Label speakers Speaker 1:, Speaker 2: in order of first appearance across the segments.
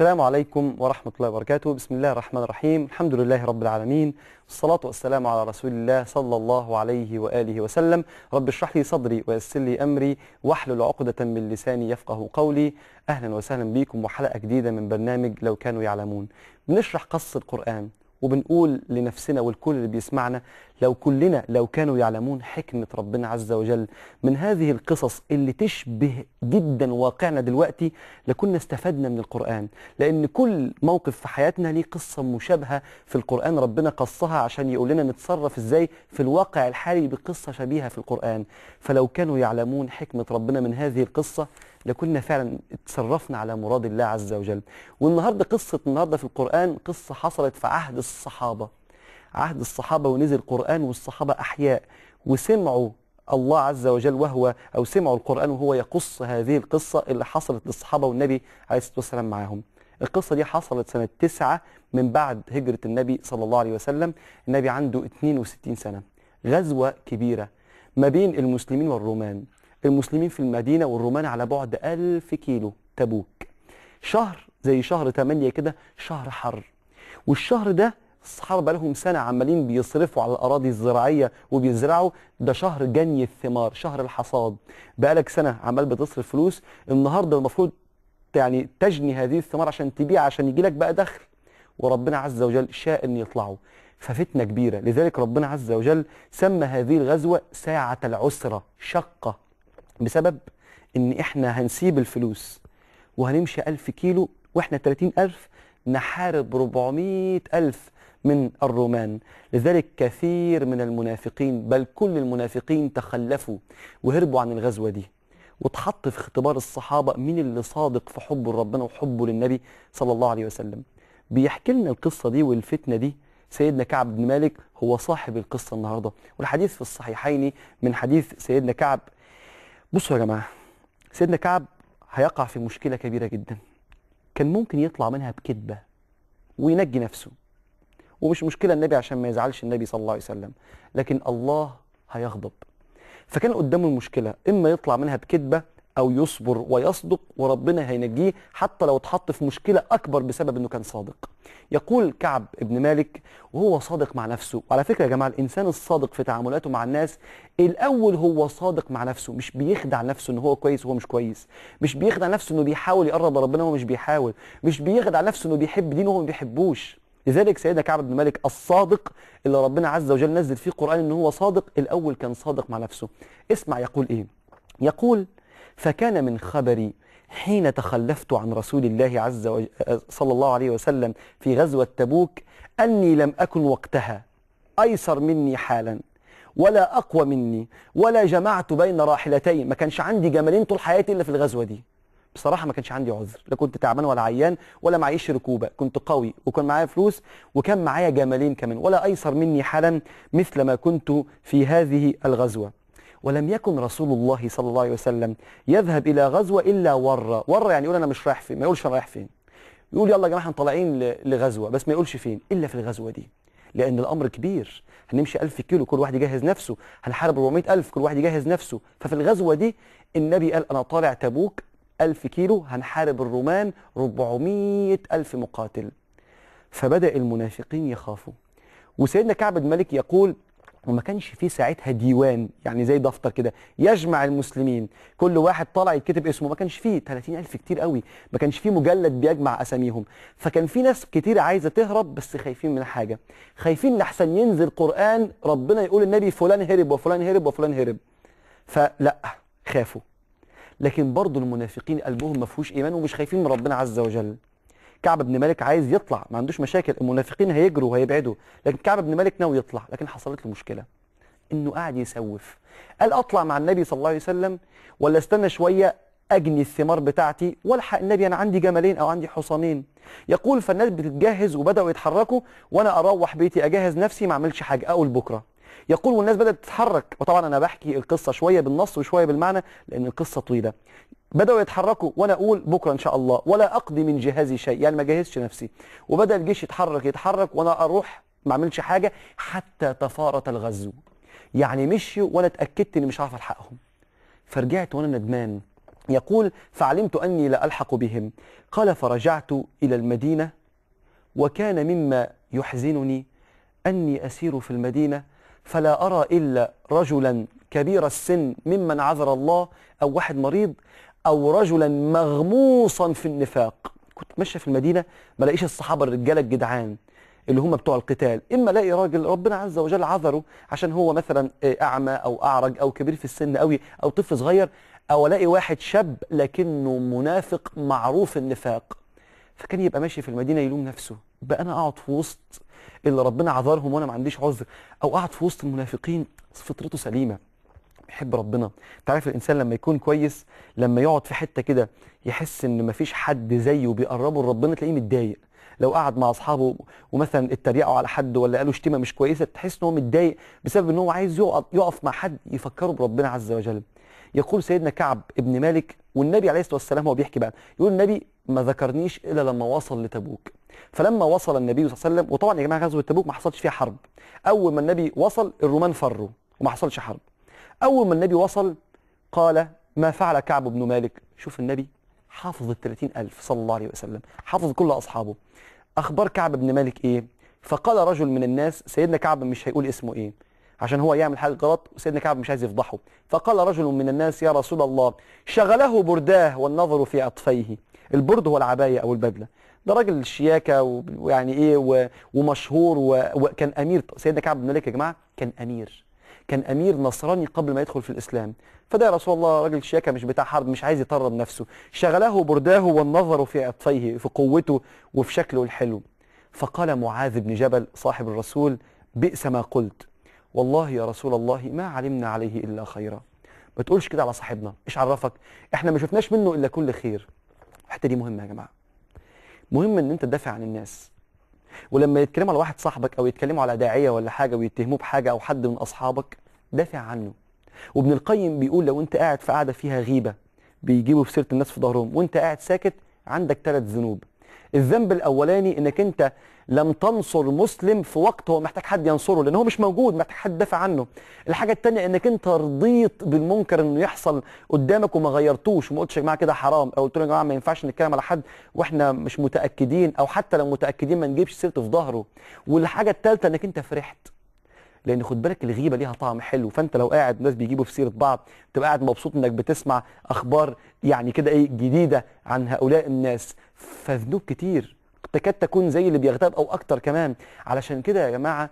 Speaker 1: السلام عليكم ورحمة الله وبركاته بسم الله الرحمن الرحيم الحمد لله رب العالمين والصلاة والسلام على رسول الله صلى الله عليه وآله وسلم رب اشرح لي صدري ويسر لي أمري واحلل عقدة من لساني يفقه قولي أهلا وسهلا بكم وحلقة جديدة من برنامج لو كانوا يعلمون بنشرح قص القرآن وبنقول لنفسنا والكل اللي بيسمعنا لو كلنا لو كانوا يعلمون حكمة ربنا عز وجل من هذه القصص اللي تشبه جدا واقعنا دلوقتي لكنا استفدنا من القرآن لأن كل موقف في حياتنا ليه قصة مشابهة في القرآن ربنا قصها عشان يقول لنا نتصرف ازاي في الواقع الحالي بقصة شبيهة في القرآن فلو كانوا يعلمون حكمة ربنا من هذه القصة لكنا فعلا اتصرفنا على مراد الله عز وجل والنهاردة قصة النهاردة في القرآن قصة حصلت في عهد الصحابة عهد الصحابة ونزل قرآن والصحابة أحياء وسمعوا الله عز وجل وهو أو سمعوا القرآن وهو يقص هذه القصة اللي حصلت للصحابة والنبي عليه الصلاة والسلام معاهم القصة دي حصلت سنة تسعة من بعد هجرة النبي صلى الله عليه وسلم النبي عنده 62 سنة غزوة كبيرة ما بين المسلمين والرومان المسلمين في المدينة والرومان على بعد 1000 كيلو تبوك شهر زي شهر 8 كده شهر حر والشهر ده الصحابه بقى لهم سنه عمالين بيصرفوا على الاراضي الزراعيه وبيزرعوا ده شهر جني الثمار شهر الحصاد بقى لك سنه عمال بتصرف فلوس النهارده المفروض يعني تجني هذه الثمار عشان تبيع عشان يجي لك بقى دخل وربنا عز وجل شاء ان يطلعوا ففتنه كبيره لذلك ربنا عز وجل سمى هذه الغزوه ساعه العسره شقه بسبب ان احنا هنسيب الفلوس وهنمشي 1000 كيلو واحنا 30000 نحارب 400000 من الرومان لذلك كثير من المنافقين بل كل المنافقين تخلفوا وهربوا عن الغزوة دي وتحط في اختبار الصحابة مين اللي صادق في حبه لربنا وحبه للنبي صلى الله عليه وسلم بيحكي لنا القصة دي والفتنة دي سيدنا كعب بن مالك هو صاحب القصة النهاردة والحديث في الصحيحين من حديث سيدنا كعب بصوا يا جماعة سيدنا كعب هيقع في مشكلة كبيرة جدا كان ممكن يطلع منها بكذبة وينجي نفسه ومش مشكله النبي عشان ما يزعلش النبي صلى الله عليه وسلم لكن الله هيغضب فكان قدامه المشكله اما يطلع منها بكذبه او يصبر ويصدق وربنا هينجيه حتى لو اتحط في مشكله اكبر بسبب انه كان صادق يقول كعب بن مالك وهو صادق مع نفسه وعلى فكره يا جماعه الانسان الصادق في تعاملاته مع الناس الاول هو صادق مع نفسه مش بيخدع نفسه ان هو كويس وهو مش كويس مش بيخدع نفسه انه بيحاول يقرب لربنا وهو مش بيحاول مش بيخدع نفسه انه بيحب دينه وهو ما بيحبوش لذلك سيدنا كعب بن مالك الصادق اللي ربنا عز وجل نزل فيه قرآن ان هو صادق الأول كان صادق مع نفسه اسمع يقول ايه يقول فكان من خبري حين تخلفت عن رسول الله عز وجل صلى الله عليه وسلم في غزوة تبوك أني لم أكن وقتها أيسر مني حالا ولا أقوى مني ولا جمعت بين راحلتين ما كانش عندي جمالين طول حياتي إلا في الغزوة دي بصراحه ما كانش عندي عذر لا كنت تعبان ولا عيان ولا معيش ركوبه كنت قوي وكان معايا فلوس وكان معايا جمالين كمان ولا ايسر مني حالا مثل ما كنت في هذه الغزوه ولم يكن رسول الله صلى الله عليه وسلم يذهب الى غزوه الا ورى ورى يعني يقول انا مش رايح فين ما يقولش انا رايح فين يقول يلا يا جماعه احنا طالعين لغزوه بس ما يقولش فين الا في الغزوه دي لان الامر كبير هنمشي 1000 كيلو كل واحد يجهز نفسه هنحارب 400000 كل واحد يجهز نفسه ففي الغزوه دي النبي قال انا طالع تبوك ألف كيلو هنحارب الرومان ربعمية ألف مقاتل فبدأ المنافقين يخافوا وسيدنا كعب الملك يقول وما كانش فيه ساعتها ديوان يعني زي دفتر كده يجمع المسلمين كل واحد طالع يتكتب اسمه ما كانش فيه 30000 كتير قوي ما كانش فيه مجلد بيجمع اساميهم فكان في ناس كتير عايزه تهرب بس خايفين من حاجه خايفين لحسن ينزل قران ربنا يقول النبي فلان هرب وفلان هرب وفلان هرب فلا خافوا لكن برضه المنافقين قلبهم ما فيهوش ايمان ومش خايفين من ربنا عز وجل كعب بن مالك عايز يطلع ما عندوش مشاكل المنافقين هيجروا وهيبعدوا لكن كعب بن مالك ناوي يطلع لكن حصلت له مشكله انه قاعد يسوف قال اطلع مع النبي صلى الله عليه وسلم ولا استنى شويه اجني الثمار بتاعتي والحق النبي انا عندي جملين او عندي حصانين يقول فالناس بتتجهز وبداوا يتحركوا وانا اروح بيتي اجهز نفسي ما اعملش حاجه اقول بكره يقول والناس بدأت تتحرك وطبعا أنا بحكي القصة شوية بالنص وشوية بالمعنى لأن القصة طويلة بدأوا يتحركوا وأنا أقول بكرة إن شاء الله ولا أقضي من جهازي شيء يعني ما جهزش نفسي وبدأ الجيش يتحرك يتحرك وأنا أروح ما أعملش حاجة حتى تفارط الغزو يعني مشي وأنا اتأكدت إني مش عارف ألحقهم فرجعت وأنا ندمان يقول فعلمت أني لا ألحق بهم قال فرجعت إلى المدينة وكان مما يحزنني أني أسير في المدينة فلا أرى إلا رجلا كبير السن ممن عذر الله أو واحد مريض أو رجلا مغموصا في النفاق كنت ماشية في المدينة ما لقيش الصحابة الرجالة الجدعان اللي هم بتوع القتال إما الاقي راجل ربنا عز وجل عذره عشان هو مثلا آه، أعمى أو أعرج أو كبير في السن قوي أو طفل صغير أو الاقي واحد شاب لكنه منافق معروف النفاق فكان يبقى ماشي في المدينة يلوم نفسه بقى انا اقعد في وسط اللي ربنا عذرهم وانا ما عنديش عذر او اقعد في وسط المنافقين فطرته سليمه بيحب ربنا انت عارف الانسان لما يكون كويس لما يقعد في حته كده يحس ان ما فيش حد زيه بيقربه لربنا تلاقيه متضايق لو قعد مع اصحابه ومثلا اتريقوا على حد ولا قالوا شتيمه مش كويسه تحس ان هو متضايق بسبب ان هو عايز يقف مع حد يفكره بربنا عز وجل يقول سيدنا كعب ابن مالك والنبي عليه الصلاه والسلام هو بيحكي بقى يقول النبي ما ذكرنيش الا لما وصل لتبوك فلما وصل النبي صلى الله عليه وسلم وطبعا يا جماعه غزوه تبوك ما حصلش فيها حرب اول ما النبي وصل الرومان فروا وما حصلش حرب اول ما النبي وصل قال ما فعل كعب بن مالك شوف النبي حافظ ال 30000 صلى الله عليه وسلم حافظ كل اصحابه اخبار كعب بن مالك ايه فقال رجل من الناس سيدنا كعب مش هيقول اسمه ايه عشان هو يعمل حاجة غلط وسيدنا كعب مش عايز يفضحه فقال رجل من الناس يا رسول الله شغله برداه والنظر في عطفيه البرد هو العباية أو البدلة ده راجل شياكة ويعني إيه ومشهور وكان أمير سيدنا كعب بن مالك يا جماعة كان أمير كان امير نصراني قبل ما يدخل في الاسلام فده يا رسول الله راجل شياكه مش بتاع حرب مش عايز يطرب نفسه شغله برداه والنظر في عطفيه في قوته وفي شكله الحلو فقال معاذ بن جبل صاحب الرسول بئس ما قلت والله يا رسول الله ما علمنا عليه إلا خيرا ما تقولش كده على صاحبنا إيش عرفك إحنا ما شفناش منه إلا كل خير الحتة دي مهمة يا جماعة مهم إن أنت تدافع عن الناس ولما يتكلموا على واحد صاحبك أو يتكلموا على داعية ولا حاجة ويتهموه بحاجة أو حد من أصحابك دافع عنه وابن القيم بيقول لو أنت قاعد في قاعدة فيها غيبة بيجيبوا في سيره الناس في ظهرهم وانت قاعد ساكت عندك ثلاث ذنوب الذنب الاولاني انك انت لم تنصر مسلم في وقت هو محتاج حد ينصره لان هو مش موجود محتاج حد يدافع عنه الحاجه الثانيه انك انت رضيت بالمنكر انه يحصل قدامك وما غيرتوش وما قلتش يا جماعه كده حرام او قلت له يا جماعه ما ينفعش نتكلم على حد واحنا مش متاكدين او حتى لو متاكدين ما نجيبش سيرته في ظهره والحاجه الثالثه انك انت فرحت لان خد بالك الغيبه ليها طعم حلو فانت لو قاعد ناس بيجيبوا في سيره بعض تبقى قاعد مبسوط انك بتسمع اخبار يعني كده ايه جديده عن هؤلاء الناس فذنوب كتير تكاد تكون زي اللي بيغتاب او اكتر كمان علشان كده يا جماعه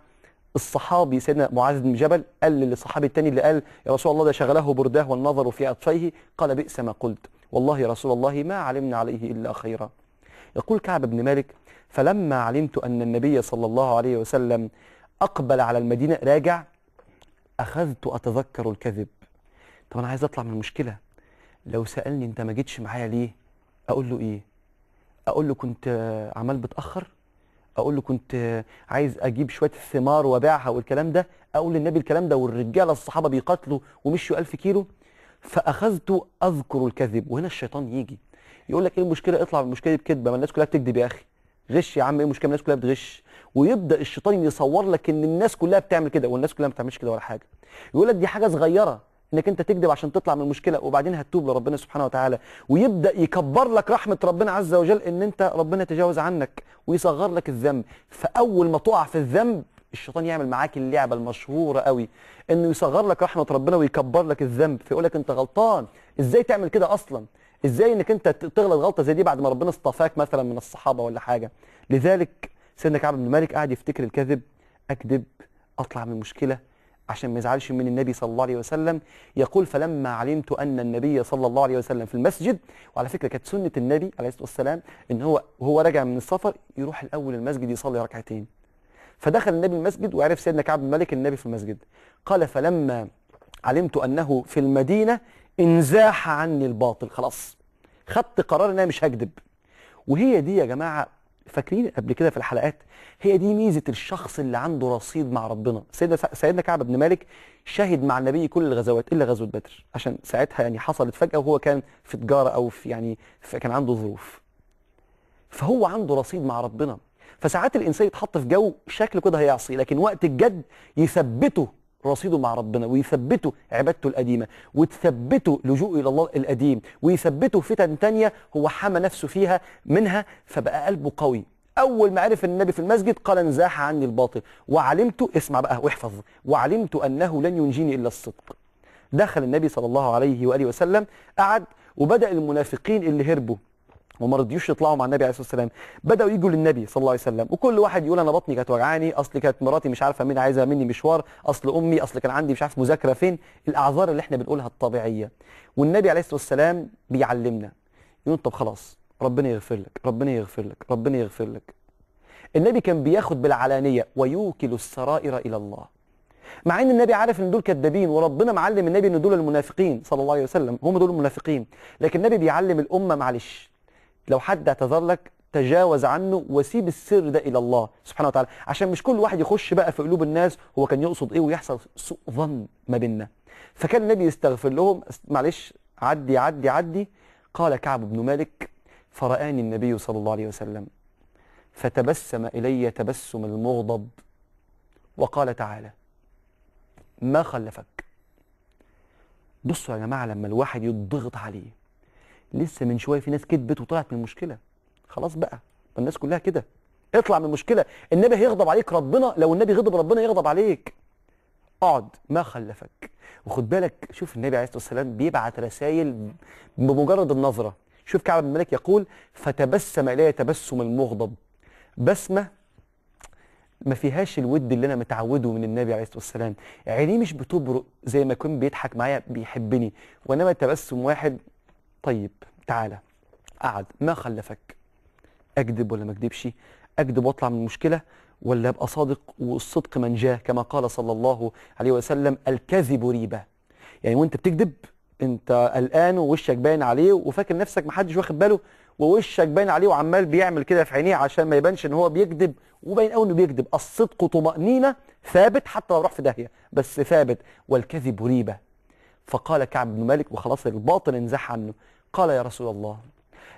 Speaker 1: الصحابي سيدنا معاذ بن جبل قال للصحابي التاني اللي قال يا رسول الله ده شغله برداه والنظر في اطفيه قال بئس ما قلت والله يا رسول الله ما علمنا عليه الا خيرا يقول كعب بن مالك فلما علمت ان النبي صلى الله عليه وسلم اقبل على المدينه راجع اخذت اتذكر الكذب طب انا عايز اطلع من المشكله لو سالني انت ما جيتش معايا ليه اقول له ايه اقول له كنت عمال بتاخر اقول له كنت عايز اجيب شويه الثمار وابيعها والكلام ده اقول للنبي الكلام ده والرجاله الصحابه بيقاتلوا ومشوا 1000 كيلو فاخذت اذكر الكذب وهنا الشيطان يجي يقول لك ايه المشكله اطلع من المشكله دي بكذبه ما الناس كلها بتكذب يا اخي غش يا عم ايه المشكله الناس كلها بتغش ويبدا الشيطان يصور لك ان الناس كلها بتعمل كده والناس كلها ما بتعملش كده ولا حاجه يقول لك دي حاجه صغيره انك انت تكذب عشان تطلع من المشكله وبعدين هتتوب لربنا سبحانه وتعالى ويبدا يكبر لك رحمه ربنا عز وجل ان انت ربنا تجاوز عنك ويصغر لك الذنب فاول ما تقع في الذنب الشيطان يعمل معاك اللعبه المشهوره قوي انه يصغر لك رحمه ربنا ويكبر لك الذنب فيقول لك انت غلطان ازاي تعمل كده اصلا ازاي انك انت تغلط غلطه زي دي بعد ما ربنا اصطفاك مثلا من الصحابه ولا حاجه لذلك سيدنا كعب بن مالك قاعد يفتكر الكذب اكذب اطلع من مشكله عشان ما يزعلش من النبي صلى الله عليه وسلم يقول فلما علمت ان النبي صلى الله عليه وسلم في المسجد وعلى فكره كانت سنه النبي عليه الصلاه والسلام ان هو وهو راجع من السفر يروح الاول المسجد يصلي ركعتين فدخل النبي المسجد وعرف سيدنا كعب بن مالك النبي في المسجد قال فلما علمت انه في المدينه انزاح عني الباطل خلاص خدت قرار ان انا مش هكذب وهي دي يا جماعه فاكرين قبل كده في الحلقات هي دي ميزه الشخص اللي عنده رصيد مع ربنا سيدنا سيدنا كعب بن مالك شهد مع النبي كل الغزوات الا غزوه بدر عشان ساعتها يعني حصلت فجاه وهو كان في تجاره او في يعني كان عنده ظروف فهو عنده رصيد مع ربنا فساعات الانسان يتحط في جو شكله كده هيعصي لكن وقت الجد يثبته رصيده مع ربنا ويثبته عبادته القديمة وتثبته لجوء إلى الله القديم ويثبته فتن تانية هو حمى نفسه فيها منها فبقى قلبه قوي أول ما عرف النبي في المسجد قال انزاح عني الباطل وعلمت اسمع بقى واحفظ وعلمت أنه لن ينجيني إلا الصدق دخل النبي صلى الله عليه وآله وسلم قعد وبدأ المنافقين اللي هربوا وما رضيوش يطلعوا مع النبي عليه الصلاه والسلام بداوا يجوا للنبي صلى الله عليه وسلم وكل واحد يقول انا بطني كانت وجعاني اصل كانت مراتي مش عارفه مين عايزه مني مشوار اصل امي اصل كان عندي مش عارف مذاكره فين الاعذار اللي احنا بنقولها الطبيعيه والنبي عليه الصلاه والسلام بيعلمنا يقول طب خلاص ربنا يغفر لك ربنا يغفر لك ربنا يغفر لك النبي كان بياخد بالعلانيه ويوكل السرائر الى الله مع ان النبي عارف ان دول كذابين وربنا معلم النبي ان دول المنافقين صلى الله عليه وسلم هم دول المنافقين لكن النبي بيعلم الامه معلش لو حد اعتذر لك تجاوز عنه وسيب السر ده الى الله سبحانه وتعالى عشان مش كل واحد يخش بقى في قلوب الناس هو كان يقصد ايه ويحصل سوء ظن ما بيننا فكان النبي يستغفر لهم معلش عدي عدي عدي قال كعب بن مالك فرآني النبي صلى الله عليه وسلم فتبسم إلي تبسم المغضب وقال تعالى ما خلفك بصوا يا جماعة لما الواحد يضغط عليه لسه من شويه في ناس كدبت وطلعت من المشكله خلاص بقى الناس كلها كده اطلع من المشكله النبي هيغضب عليك ربنا لو النبي غضب ربنا يغضب عليك اقعد ما خلفك وخد بالك شوف النبي عليه الصلاه والسلام بيبعت رسائل بمجرد النظره شوف كعب بن مالك يقول فتبسم الي تبسم المغضب بسمه ما فيهاش الود اللي انا متعوده من النبي عليه الصلاه والسلام عينيه مش بتبرق زي ما يكون بيضحك معايا بيحبني وانما تبسم واحد طيب تعالى قعد ما خلفك اكذب ولا ما اكذبش اكذب واطلع من المشكله ولا ابقى صادق والصدق منجاه كما قال صلى الله عليه وسلم الكذب ريبه يعني وانت بتكذب انت قلقان ووشك باين عليه وفاكر نفسك محدش واخد باله ووشك باين عليه وعمال بيعمل كده في عينيه عشان ما يبانش ان هو بيكذب وباين قوي انه بيكذب الصدق طمأنينه ثابت حتى لو راح في داهيه بس ثابت والكذب ريبه فقال كعب بن مالك وخلاص الباطل انزح عنه قال يا رسول الله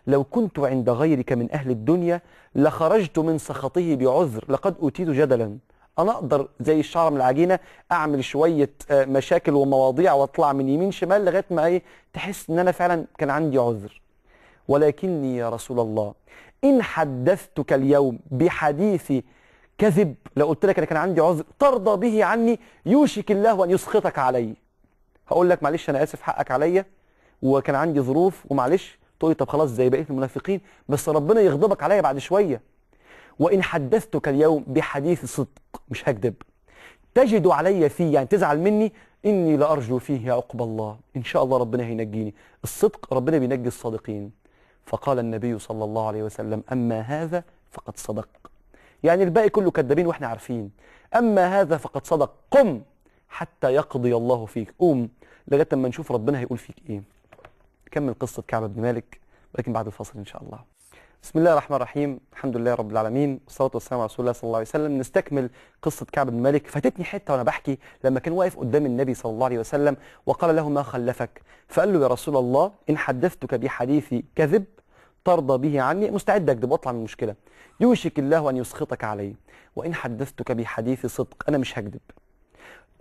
Speaker 1: لو كنت عند غيرك من أهل الدنيا لخرجت من سخطه بعذر لقد أوتيت جدلا أنا أقدر زي الشعر من العجينة أعمل شوية آه، مشاكل ومواضيع وأطلع من يمين شمال لغاية ما إيه تحس إن أنا فعلا كان عندي عذر ولكني يا رسول الله إن حدثتك اليوم بحديث كذب لو قلت لك أنا كان عندي عذر ترضى به عني يوشك الله أن يسخطك عليه هقول لك معلش انا اسف حقك عليا وكان عندي ظروف ومعلش تقول لي طب خلاص زي بقيه المنافقين بس ربنا يغضبك عليا بعد شويه وان حدثتك اليوم بحديث صدق مش هكذب تجد علي فيه يعني تزعل مني اني لارجو فيه عقب الله ان شاء الله ربنا هينجيني الصدق ربنا بينجي الصادقين فقال النبي صلى الله عليه وسلم اما هذا فقد صدق يعني الباقي كله كذابين واحنا عارفين اما هذا فقد صدق قم حتى يقضي الله فيك قوم لغايه ما نشوف ربنا هيقول فيك ايه كمل قصه كعب بن مالك ولكن بعد الفاصل ان شاء الله بسم الله الرحمن الرحيم الحمد لله رب العالمين والصلاه والسلام على رسول الله صلى الله عليه وسلم نستكمل قصه كعب بن مالك فاتتني حته وانا بحكي لما كان واقف قدام النبي صلى الله عليه وسلم وقال له ما خلفك فقال له يا رسول الله ان حدثتك بحديث كذب ترضى به عني مستعد اكذب واطلع من المشكله يوشك الله ان يسخطك علي وان حدثتك بحديث صدق انا مش هكذب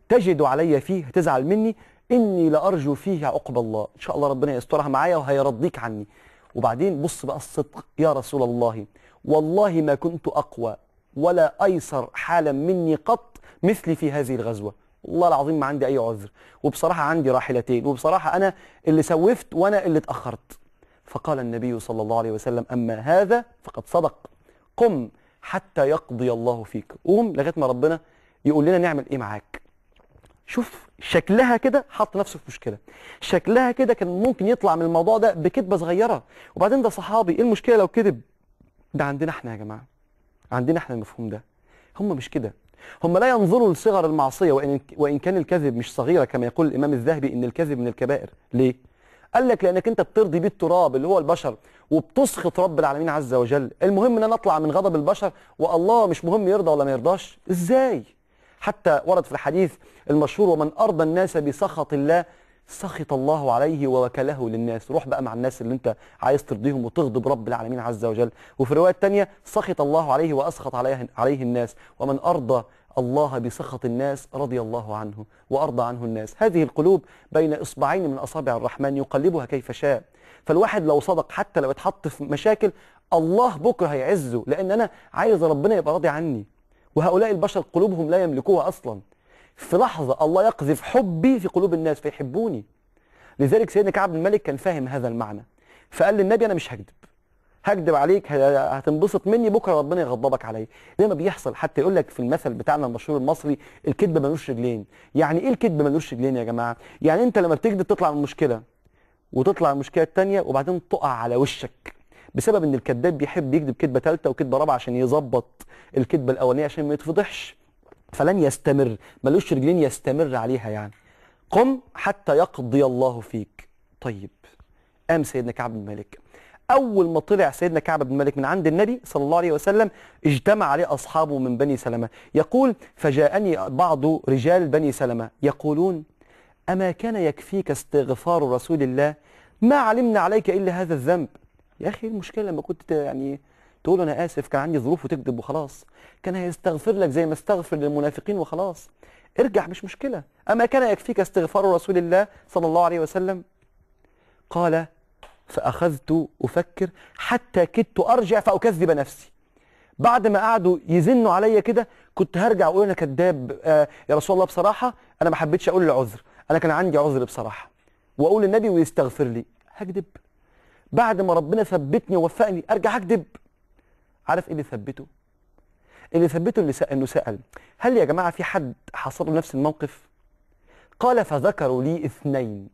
Speaker 1: تجد علي فيه هتزعل مني إني لأرجو فيه عقب الله إن شاء الله ربنا يسترها معايا وهيرضيك عني وبعدين بص بقى الصدق يا رسول الله والله ما كنت أقوى ولا أيسر حالا مني قط مثلي في هذه الغزوة والله العظيم ما عندي أي عذر وبصراحة عندي راحلتين وبصراحة أنا اللي سوفت وأنا اللي اتأخرت فقال النبي صلى الله عليه وسلم أما هذا فقد صدق قم حتى يقضي الله فيك قوم لغاية ما ربنا يقول لنا نعمل إيه معاك شوف شكلها كده حط نفسه في مشكله شكلها كده كان ممكن يطلع من الموضوع ده بكذبه صغيره وبعدين ده صحابي ايه المشكله لو كذب ده عندنا احنا يا جماعه عندنا احنا المفهوم ده هم مش كده هم لا ينظروا لصغر المعصيه وان وان كان الكذب مش صغيره كما يقول الامام الذهبي ان الكذب من الكبائر ليه قال لك لانك انت بترضي بيه التراب اللي هو البشر وبتسخط رب العالمين عز وجل المهم ان انا اطلع من غضب البشر والله مش مهم يرضى ولا ما يرضاش ازاي حتى ورد في الحديث المشهور ومن أرضى الناس بسخط الله سخط الله عليه ووكله للناس روح بقى مع الناس اللي انت عايز ترضيهم وتغضب رب العالمين عز وجل وفي الرواية الثانية سخط الله عليه وأسخط عليه, عليه الناس ومن أرضى الله بسخط الناس رضي الله عنه وأرضى عنه الناس هذه القلوب بين إصبعين من أصابع الرحمن يقلبها كيف شاء فالواحد لو صدق حتى لو اتحط في مشاكل الله بكرة هيعزه لأن أنا عايز ربنا يبقى راضي عني وهؤلاء البشر قلوبهم لا يملكوها أصلا في لحظة الله يقذف حبي في قلوب الناس فيحبوني لذلك سيدنا كعب بن مالك كان فاهم هذا المعنى فقال للنبي أنا مش هكذب هكذب عليك هتنبسط مني بكرة ربنا يغضبك عليا زي ما بيحصل حتى يقول لك في المثل بتاعنا المشهور المصري الكذب ملوش رجلين يعني ايه الكذب ملوش رجلين يا جماعة يعني انت لما بتكذب تطلع من مشكلة وتطلع المشكلة التانية وبعدين تقع على وشك بسبب ان الكذاب بيحب يكذب كذبه ثالثه وكذبه رابعه عشان يظبط الكذبه الاولانيه عشان ما يتفضحش فلن يستمر ملوش رجلين يستمر عليها يعني قم حتى يقضي الله فيك طيب قام سيدنا كعب بن مالك اول ما طلع سيدنا كعب بن مالك من عند النبي صلى الله عليه وسلم اجتمع عليه اصحابه من بني سلمه يقول فجاءني بعض رجال بني سلمه يقولون اما كان يكفيك استغفار رسول الله ما علمنا عليك الا هذا الذنب يا اخي المشكله لما كنت يعني تقول انا اسف كان عندي ظروف وتكذب وخلاص كان هيستغفر لك زي ما استغفر للمنافقين وخلاص ارجع مش مشكله اما كان يكفيك استغفار رسول الله صلى الله عليه وسلم قال فاخذت افكر حتى كدت ارجع فاكذب نفسي بعد ما قعدوا يزنوا عليا كده كنت هرجع واقول انا كذاب آه يا رسول الله بصراحه انا ما حبيتش اقول العذر انا كان عندي عذر بصراحه واقول للنبي ويستغفر لي هكذب بعد ما ربنا ثبتني ووفقني ارجع اكذب عارف ايه اللي ثبته اللي ثبته اللي سأل انه سال هل يا جماعه في حد حصل له نفس الموقف قال فذكروا لي اثنين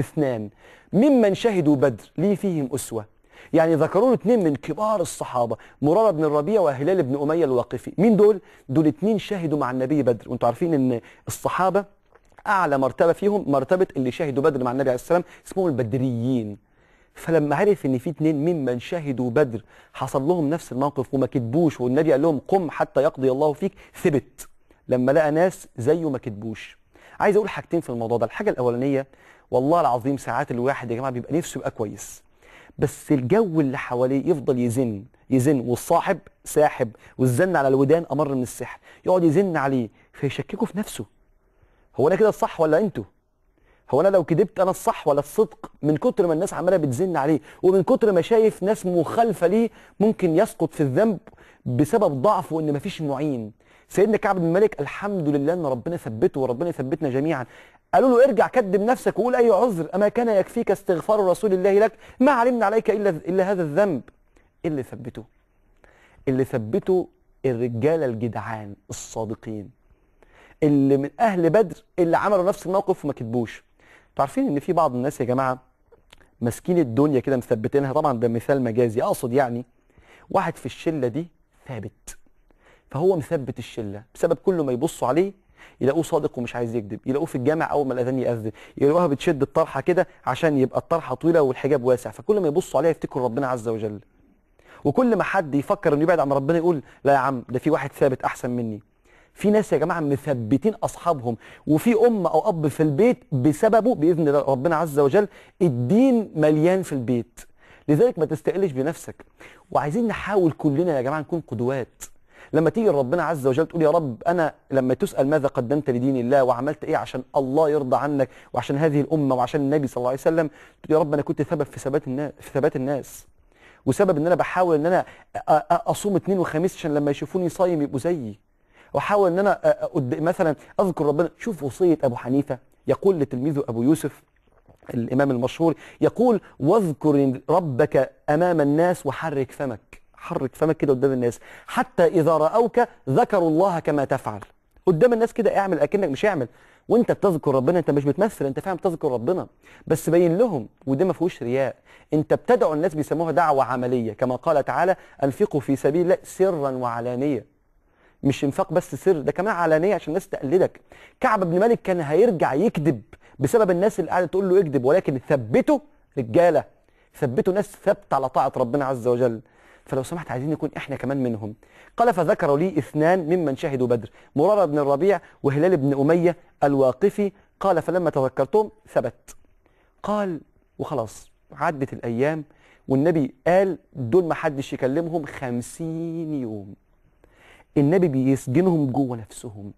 Speaker 1: اثنان ممن شهدوا بدر لي فيهم اسوه يعني ذكروا اثنين من كبار الصحابه مرارة بن الربيع وهلال بن اميه الواقفي مين دول دول اثنين شهدوا مع النبي بدر وانتم عارفين ان الصحابه اعلى مرتبه فيهم مرتبه اللي شهدوا بدر مع النبي عليه السلام اسمهم البدريين فلما عرف ان في اتنين ممن شهدوا بدر حصل لهم نفس الموقف وما كتبوش والنبي قال لهم قم حتى يقضي الله فيك ثبت لما لقى ناس زيه ما كتبوش عايز اقول حاجتين في الموضوع ده الحاجه الاولانيه والله العظيم ساعات الواحد يا جماعه بيبقى نفسه يبقى كويس بس الجو اللي حواليه يفضل يزن يزن والصاحب ساحب والزن على الودان امر من السحر يقعد يزن عليه فيشككه في نفسه هو انا كده صح ولا انتوا هو انا لو كدبت انا الصح ولا الصدق من كتر ما الناس عماله بتزن عليه ومن كتر ما شايف ناس مخالفه ليه ممكن يسقط في الذنب بسبب ضعفه ان مفيش معين سيدنا كعب بن مالك الحمد لله ان ربنا ثبته وربنا يثبتنا جميعا قالوا له ارجع كدب نفسك وقول اي عذر اما كان يكفيك استغفار رسول الله لك ما علمنا عليك الا الا هذا الذنب ايه اللي ثبته اللي ثبته الرجاله الجدعان الصادقين اللي من اهل بدر اللي عملوا نفس الموقف وما كتبوش عارفين ان في بعض الناس يا جماعه ماسكين الدنيا كده مثبتينها طبعا ده مثال مجازي اقصد يعني واحد في الشله دي ثابت فهو مثبت الشله بسبب كل ما يبصوا عليه يلاقوه صادق ومش عايز يكذب يلاقوه في الجامع اول ما الاذان ياذن يلاقوها بتشد الطرحه كده عشان يبقى الطرحه طويله والحجاب واسع فكل ما يبصوا عليها يفتكروا ربنا عز وجل وكل ما حد يفكر انه يبعد عن ربنا يقول لا يا عم ده في واحد ثابت احسن مني في ناس يا جماعه مثبتين اصحابهم وفي ام او اب في البيت بسببه باذن ربنا عز وجل الدين مليان في البيت لذلك ما تستقلش بنفسك وعايزين نحاول كلنا يا جماعه نكون قدوات لما تيجي ربنا عز وجل تقول يا رب انا لما تسال ماذا قدمت لدين الله وعملت ايه عشان الله يرضى عنك وعشان هذه الامه وعشان النبي صلى الله عليه وسلم تقول يا رب انا كنت سبب في ثبات الناس في ثبات الناس وسبب ان انا بحاول ان انا اصوم اثنين وخميس عشان لما يشوفوني صايم يبقوا زيي واحاول ان انا مثلا اذكر ربنا شوف وصيه ابو حنيفه يقول لتلميذه ابو يوسف الامام المشهور يقول واذكر ربك امام الناس وحرك فمك حرك فمك كده قدام الناس حتى اذا راوك ذكروا الله كما تفعل قدام الناس كده اعمل اكنك مش اعمل وانت بتذكر ربنا انت مش بتمثل انت فاهم بتذكر ربنا بس بين لهم وده ما فيهوش رياء انت بتدعو الناس بيسموها دعوه عمليه كما قال تعالى انفقوا في سبيل الله سرا وعلانيه مش انفاق بس سر ده كمان علانيه عشان الناس تقلدك كعب بن مالك كان هيرجع يكذب بسبب الناس اللي قاعده تقول له اكذب ولكن ثبته رجاله ثبته ناس ثابته على طاعه ربنا عز وجل فلو سمحت عايزين نكون احنا كمان منهم قال فذكروا لي اثنان ممن شهدوا بدر مرارة بن الربيع وهلال بن أمية الواقفي قال فلما تذكرتهم ثبت قال وخلاص عدت الأيام والنبي قال دول ما حدش يكلمهم خمسين يوم النبي بيسجنهم جوه نفسهم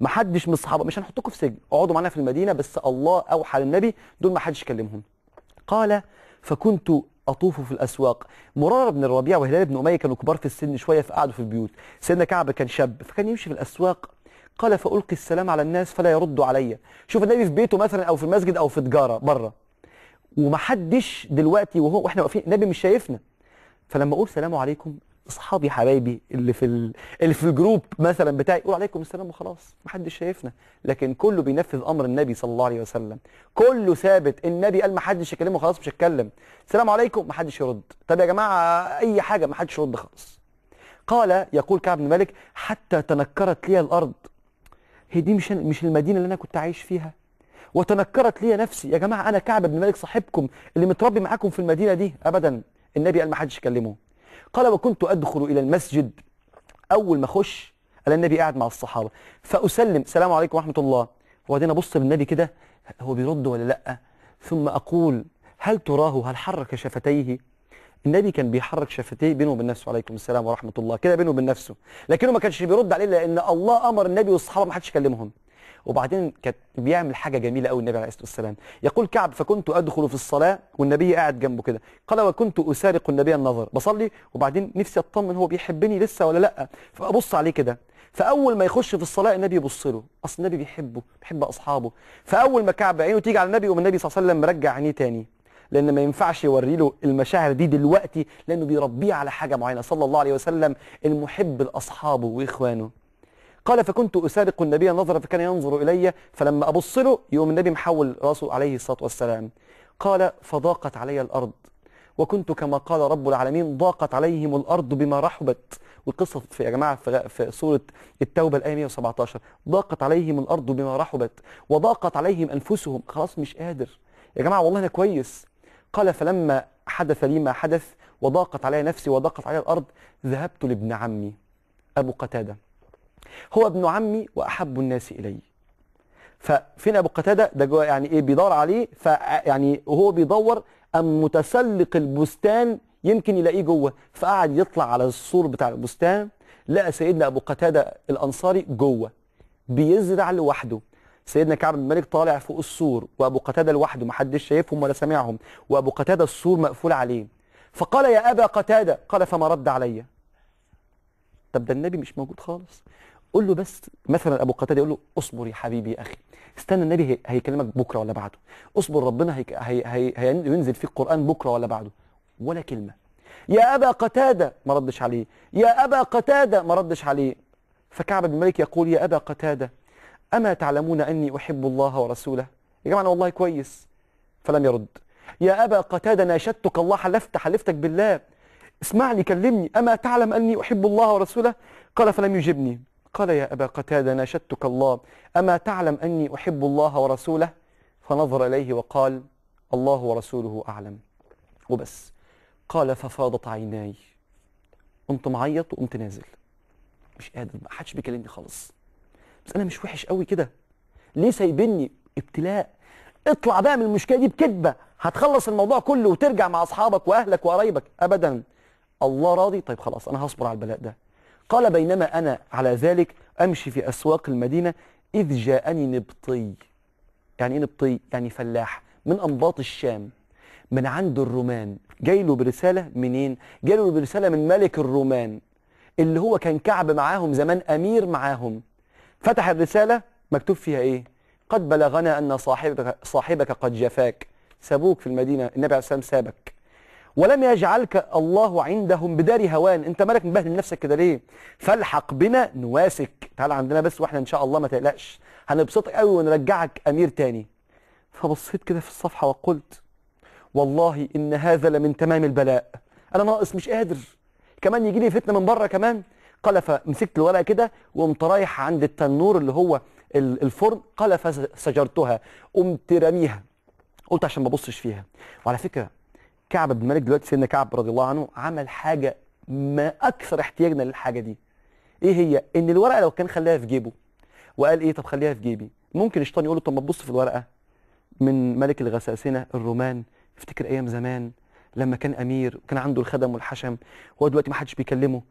Speaker 1: محدش من الصحابه مش هنحطكم في سجن اقعدوا معانا في المدينه بس الله اوحى للنبي دول ما حدش كلمهم قال فكنت اطوف في الاسواق مرار بن الربيع وهلال بن اميه كانوا كبار في السن شويه فقعدوا في البيوت سيدنا كعب كان شاب فكان يمشي في الاسواق قال فالقي السلام على الناس فلا يردوا علي شوف النبي في بيته مثلا او في المسجد او في تجاره بره ومحدش دلوقتي وهو واحنا واقفين النبي مش شايفنا فلما اقول سلام عليكم اصحابي حبايبي اللي في ال... اللي في الجروب مثلا بتاعي يقول عليكم السلام وخلاص محدش شايفنا لكن كله بينفذ امر النبي صلى الله عليه وسلم كله ثابت النبي قال محدش يكلمه خلاص مش هتكلم السلام عليكم محدش يرد طب يا جماعه اي حاجه محدش يرد خالص قال يقول كعب بن مالك حتى تنكرت لي الارض هي دي مش مش المدينه اللي انا كنت عايش فيها وتنكرت لي نفسي يا جماعه انا كعب بن مالك صاحبكم اللي متربي معاكم في المدينه دي ابدا النبي قال ما حدش يكلمه قال وكنت أدخل إلى المسجد أول ما أخش ألا النبي قاعد مع الصحابة فأسلم سلام عليكم ورحمة الله وبعدين أبص للنبي كده هو بيرد ولا لأ ثم أقول هل تراه هل حرك شفتيه النبي كان بيحرك شفتيه بينه وبين نفسه عليكم السلام ورحمة الله كده بينه وبين نفسه لكنه ما كانش بيرد عليه لأن الله أمر النبي والصحابة ما حدش يكلمهم وبعدين كانت بيعمل حاجه جميله قوي النبي عليه الصلاه والسلام يقول كعب فكنت ادخل في الصلاه والنبي قاعد جنبه كده قال وكنت اسارق النبي النظر بصلي وبعدين نفسي اطمن هو بيحبني لسه ولا لا فابص عليه كده فاول ما يخش في الصلاه النبي يبص له اصل النبي بيحبه بيحب اصحابه فاول ما كعب عينه تيجي على النبي والنبي صلى الله عليه وسلم مرجع عينيه تاني لان ما ينفعش يوري له المشاعر دي دلوقتي لانه بيربيه على حاجه معينه صلى الله عليه وسلم المحب لاصحابه واخوانه قال فكنت أسارق النبي نظرا فكان ينظر إلي فلما أبص له يقوم النبي محول رأسه عليه الصلاة والسلام قال فضاقت علي الأرض وكنت كما قال رب العالمين ضاقت عليهم الأرض بما رحبت والقصة في يا جماعة في, في سورة التوبة الآية 117 ضاقت عليهم الأرض بما رحبت وضاقت عليهم أنفسهم خلاص مش قادر يا جماعة والله أنا كويس قال فلما حدث لي ما حدث وضاقت علي نفسي وضاقت علي الأرض ذهبت لابن عمي أبو قتادة هو ابن عمي وأحب الناس إلي ففين أبو قتادة ده يعني إيه بيدور عليه فيعني وهو بيدور أم متسلق البستان يمكن يلاقيه جوه فقعد يطلع على السور بتاع البستان لقى سيدنا أبو قتادة الأنصاري جوه بيزرع لوحده سيدنا كعب بن مالك طالع فوق السور وابو قتاده لوحده محدش شايفهم ولا سامعهم وابو قتاده السور مقفول عليه فقال يا ابا قتاده قال فما رد علي طب ده النبي مش موجود خالص قول له بس مثلا ابو قتاده يقول له اصبر يا حبيبي يا اخي استنى النبي هي... هيكلمك بكره ولا بعده اصبر ربنا هي... هي... هي... هينزل فيك القران بكره ولا بعده ولا كلمه يا ابا قتاده ما ردش عليه يا ابا قتاده ما ردش عليه فكعب بن مالك يقول يا ابا قتاده اما تعلمون اني احب الله ورسوله يا جماعه انا والله كويس فلم يرد يا ابا قتاده ناشدتك الله حلفت حلفتك بالله اسمعني كلمني أما تعلم أني أحب الله ورسوله قال فلم يجبني قال يا أبا قتادة ناشدتك الله أما تعلم أني أحب الله ورسوله فنظر إليه وقال الله ورسوله أعلم وبس قال ففاضت عيناي قمت معيط وقمت نازل مش قادر ما حدش بيكلمني خالص بس انا مش وحش قوي كده ليه سايبني ابتلاء اطلع بقى من المشكله دي بكذبه هتخلص الموضوع كله وترجع مع اصحابك واهلك وقرايبك ابدا الله راضي طيب خلاص أنا هصبر على البلاء ده قال بينما أنا على ذلك أمشي في أسواق المدينة إذ جاءني نبطي يعني إيه نبطي؟ يعني فلاح من أنباط الشام من عند الرومان جاي له برسالة منين؟ جاي له برسالة من ملك الرومان اللي هو كان كعب معاهم زمان أمير معاهم فتح الرسالة مكتوب فيها إيه؟ قد بلغنا أن صاحبك, صاحبك قد جفاك سابوك في المدينة النبي عليه الصلاة والسلام سابك ولم يجعلك الله عندهم بدار هوان انت مالك مبهدل نفسك كده ليه فالحق بنا نواسك تعال عندنا بس واحنا ان شاء الله ما تقلقش هنبسطك قوي ونرجعك امير تاني فبصيت كده في الصفحه وقلت والله ان هذا لمن تمام البلاء انا ناقص مش قادر كمان يجي لي فتنه من بره كمان قال فمسكت الورقه كده وقمت رايح عند التنور اللي هو الفرن قال فسجرتها قمت راميها قلت عشان ما ابصش فيها وعلى فكره كعب بن مالك دلوقتي سيدنا كعب رضي الله عنه عمل حاجه ما اكثر احتياجنا للحاجه دي ايه هي ان الورقه لو كان خلاها في جيبه وقال ايه طب خليها في جيبي ممكن الشيطان يقول له طب ما تبص في الورقه من ملك الغساسنه الرومان افتكر ايام زمان لما كان امير وكان عنده الخدم والحشم هو دلوقتي ما حدش بيكلمه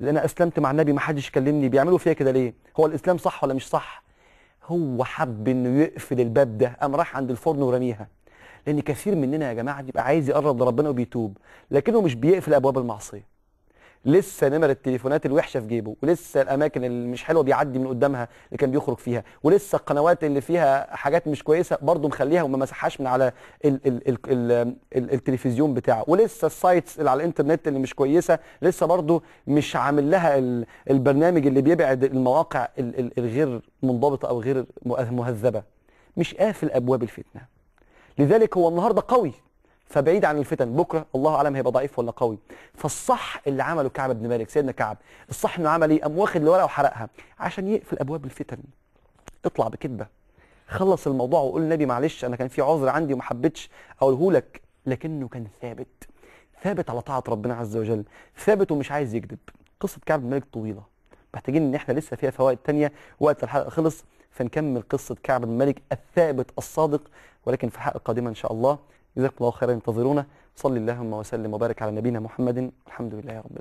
Speaker 1: لان انا اسلمت مع النبي ما حدش يكلمني بيعملوا فيا كده ليه هو الاسلام صح ولا مش صح هو حب انه يقفل الباب ده قام راح عند الفرن ورميها لان كثير مننا يا جماعه بيبقى عايز يقرب لربنا وبيتوب لكنه مش بيقفل ابواب المعصيه لسه نمر التليفونات الوحشه في جيبه ولسه الاماكن اللي مش حلوه بيعدي من قدامها اللي كان بيخرج فيها ولسه القنوات اللي فيها حاجات مش كويسه برضه مخليها وما مسحهاش من على ال ال ال ال ال التلفزيون بتاعه ولسه السايتس اللي على الانترنت اللي مش كويسه لسه برضه مش عامل لها البرنامج اللي بيبعد المواقع الغير منضبطه او غير مهذبه مش قافل ابواب الفتنه لذلك هو النهارده قوي فبعيد عن الفتن بكره الله اعلم هيبقى ضعيف ولا قوي فالصح اللي عمله كعب بن مالك سيدنا كعب الصح انه عمل ايه قام واخد الورقه وحرقها عشان يقفل ابواب الفتن اطلع بكذبه خلص الموضوع وقول النبي معلش انا كان في عذر عندي وما حبيتش اقوله لك لكنه كان ثابت ثابت على طاعه ربنا عز وجل ثابت ومش عايز يكذب قصه كعب بن مالك طويله محتاجين ان احنا لسه فيها فوائد تانية وقت الحلقه خلص فنكمل قصه كعب بن مالك الثابت الصادق ولكن في الحلقه القادمه ان شاء الله جزاكم الله خيرا انتظرونا صلي اللهم وسلم وبارك على نبينا محمد الحمد لله رب العالمين